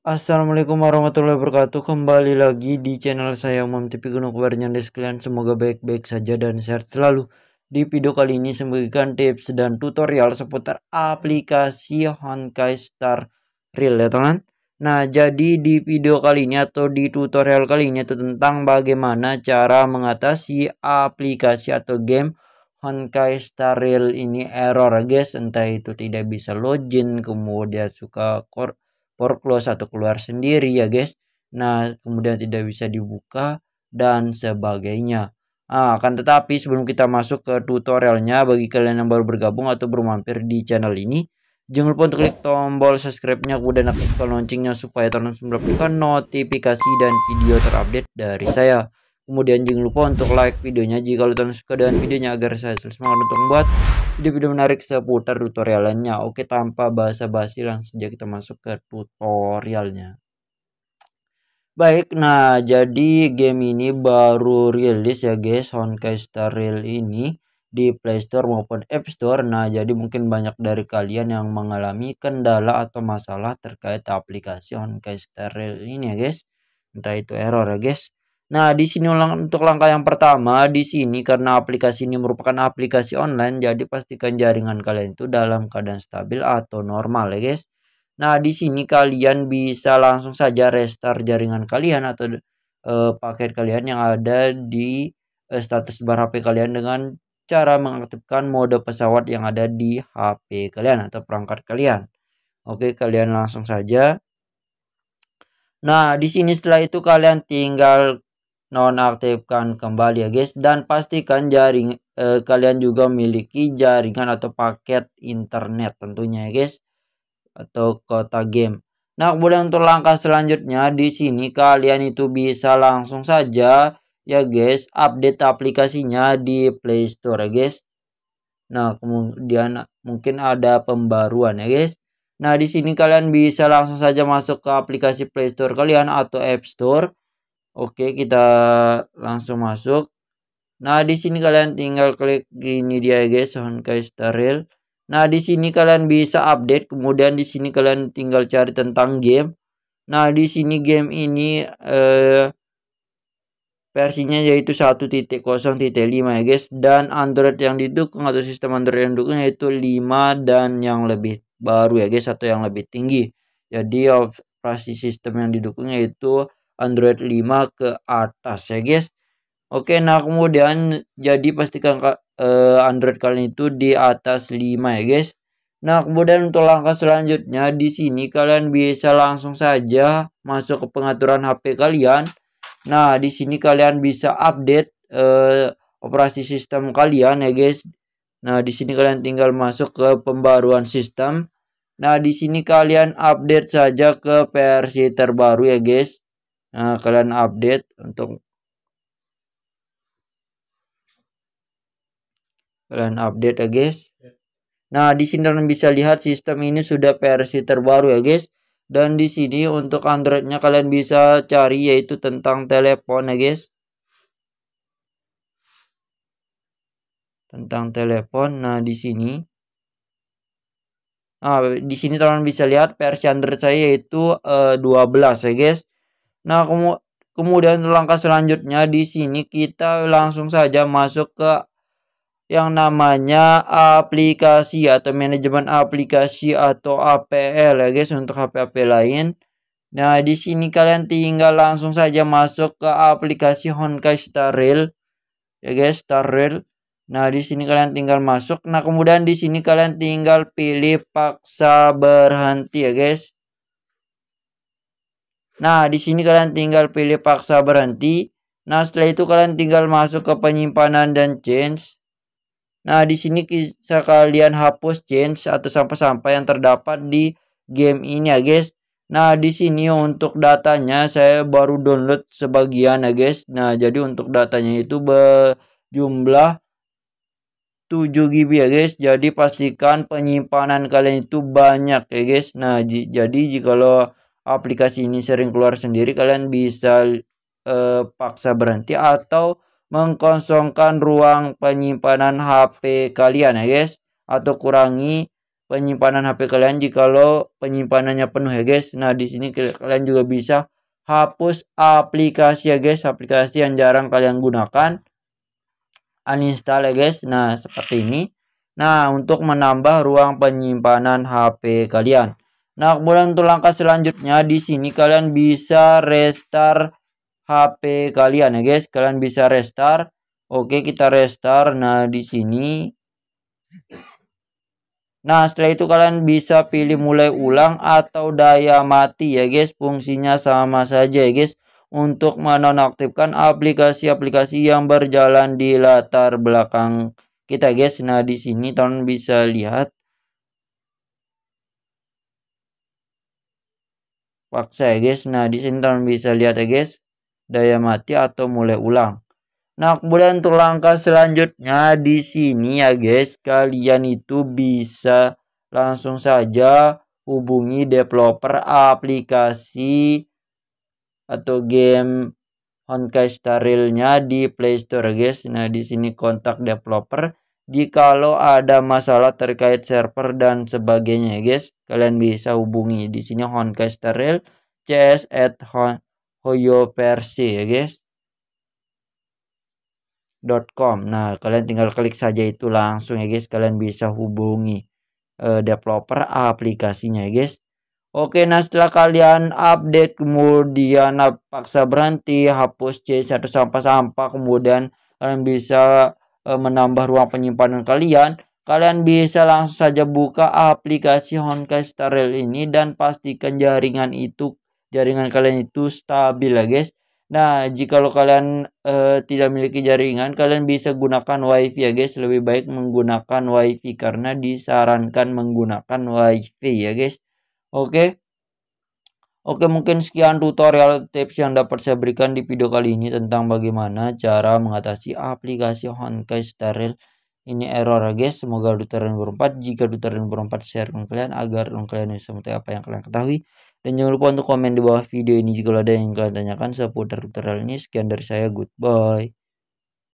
Assalamualaikum warahmatullahi wabarakatuh Kembali lagi di channel saya Umam TV Gunung Kabarnya sekalian Semoga baik-baik saja dan sehat selalu Di video kali ini saya memberikan tips dan tutorial seputar aplikasi Honkai Star Real ya teman Nah jadi di video kali ini atau di tutorial kali ini itu tentang bagaimana cara mengatasi aplikasi atau game Honkai Star Real ini error ya, guys entah itu tidak bisa login kemudian suka core foreclose atau keluar sendiri ya guys nah kemudian tidak bisa dibuka dan sebagainya Nah, akan tetapi sebelum kita masuk ke tutorialnya bagi kalian yang baru bergabung atau bermampir di channel ini Jangan lupa untuk klik tombol subscribe-nya kemudian aktifkan loncengnya supaya terus mendapatkan notifikasi dan video terupdate dari saya. Kemudian jangan lupa untuk like videonya jika kalian suka dengan videonya agar saya selalu semangat untuk membuat video-video menarik seputar tutorialnya. Oke, tanpa basa-basi langsung saja kita masuk ke tutorialnya. Baik, nah jadi game ini baru rilis ya guys, Honkai Star Rail ini di Play Store maupun App Store. Nah, jadi mungkin banyak dari kalian yang mengalami kendala atau masalah terkait aplikasi Honkai Star Rail ini ya guys. Entah itu error ya guys Nah, di sini untuk langkah yang pertama, di sini karena aplikasi ini merupakan aplikasi online, jadi pastikan jaringan kalian itu dalam keadaan stabil atau normal ya guys. Nah, di sini kalian bisa langsung saja restart jaringan kalian atau e, paket kalian yang ada di e, status bar HP kalian dengan cara mengaktifkan mode pesawat yang ada di HP kalian atau perangkat kalian. Oke, kalian langsung saja. Nah, di sini setelah itu kalian tinggal nonaktifkan kembali ya guys dan pastikan jaring eh, kalian juga memiliki jaringan atau paket internet tentunya ya guys atau kota game nah kemudian untuk langkah selanjutnya di sini kalian itu bisa langsung saja ya guys update aplikasinya di Play Store ya guys nah kemudian mungkin ada pembaruan ya guys nah di sini kalian bisa langsung saja masuk ke aplikasi Play Store kalian atau App Store Oke, kita langsung masuk. Nah, di sini kalian tinggal klik ini dia guys, Honkai Star Rail. Nah, di sini kalian bisa update, kemudian di sini kalian tinggal cari tentang game. Nah, di sini game ini eh versinya yaitu 1.0.5 ya guys dan Android yang didukung atau sistem Android yang didukung yaitu 5 dan yang lebih baru ya guys atau yang lebih tinggi. Jadi operasi sistem yang didukung yaitu Android 5 ke atas ya guys. Oke, nah kemudian jadi pastikan uh, Android kalian itu di atas 5 ya guys. Nah, kemudian untuk langkah selanjutnya di sini kalian bisa langsung saja masuk ke pengaturan HP kalian. Nah, di sini kalian bisa update eh, operasi sistem kalian ya, guys. Nah, di sini kalian tinggal masuk ke pembaruan sistem. Nah, di sini kalian update saja ke versi terbaru ya, guys. Nah, kalian update untuk kalian update ya guys nah di sini kalian bisa lihat sistem ini sudah versi terbaru ya guys dan di sini untuk Androidnya kalian bisa cari yaitu tentang telepon ya guys tentang telepon nah di sini nah di sini kalian bisa lihat versi Android saya yaitu uh, eh, 12 ya guys Nah, kemu kemudian langkah selanjutnya di sini kita langsung saja masuk ke yang namanya aplikasi atau manajemen aplikasi atau APL ya guys untuk HP-HP lain. Nah, di sini kalian tinggal langsung saja masuk ke aplikasi Honkai Star Rail. Ya guys, Star Rail. Nah, di sini kalian tinggal masuk. Nah, kemudian di sini kalian tinggal pilih paksa berhenti ya guys. Nah, di sini kalian tinggal pilih paksa berhenti. Nah, setelah itu kalian tinggal masuk ke penyimpanan dan change. Nah, di sini bisa kalian hapus change atau sampah-sampah yang terdapat di game ini ya, guys. Nah, di sini untuk datanya saya baru download sebagian ya, guys. Nah, jadi untuk datanya itu berjumlah 7 GB ya, guys. Jadi pastikan penyimpanan kalian itu banyak ya, guys. Nah, jadi lo aplikasi ini sering keluar sendiri kalian bisa uh, paksa berhenti atau mengkosongkan ruang penyimpanan HP kalian ya guys atau kurangi penyimpanan HP kalian jika lo penyimpanannya penuh ya guys. Nah, di sini kalian juga bisa hapus aplikasi ya guys, aplikasi yang jarang kalian gunakan. Uninstall ya guys. Nah, seperti ini. Nah, untuk menambah ruang penyimpanan HP kalian. Nah, kemudian untuk langkah selanjutnya di sini kalian bisa restart HP kalian ya guys. Kalian bisa restart. Oke, kita restart. Nah, di sini Nah, setelah itu kalian bisa pilih mulai ulang atau daya mati ya guys. Fungsinya sama saja ya guys. Untuk menonaktifkan aplikasi-aplikasi yang berjalan di latar belakang kita guys. Nah, di sini kalian bisa lihat paksa ya guys nah di sini teman bisa lihat ya guys daya mati atau mulai ulang Nah, kemudian untuk langkah selanjutnya di sini ya guys, kalian itu bisa langsung saja hubungi developer aplikasi atau game Honkai Star rail di Play Store guys. Nah, di sini kontak developer jikalau ada masalah terkait server dan sebagainya ya guys kalian bisa hubungi di sini Honkai Steril cs at hoyo versi ya guys .com nah kalian tinggal klik saja itu langsung ya guys kalian bisa hubungi uh, developer aplikasinya ya guys Oke, nah setelah kalian update, kemudian paksa berhenti, hapus C1 sampah-sampah, kemudian kalian bisa Eh, menambah ruang penyimpanan kalian, kalian bisa langsung saja buka aplikasi Honkai Star Rail ini dan pastikan jaringan itu jaringan kalian itu stabil ya guys. Nah, jika lo kalian e, tidak memiliki jaringan, kalian bisa gunakan WiFi ya guys. Lebih baik menggunakan WiFi karena disarankan menggunakan WiFi ya guys. Oke. Okay? Oke mungkin sekian tutorial tips yang dapat saya berikan di video kali ini tentang bagaimana cara mengatasi aplikasi Honkai steril ini error ya guys semoga tutorial berempat jika tutorial berempat share dengan kalian agar kalian bisa mengetahui apa yang kalian ketahui dan jangan lupa untuk komen di bawah video ini jika ada yang kalian tanyakan seputar tutorial ini sekian dari saya goodbye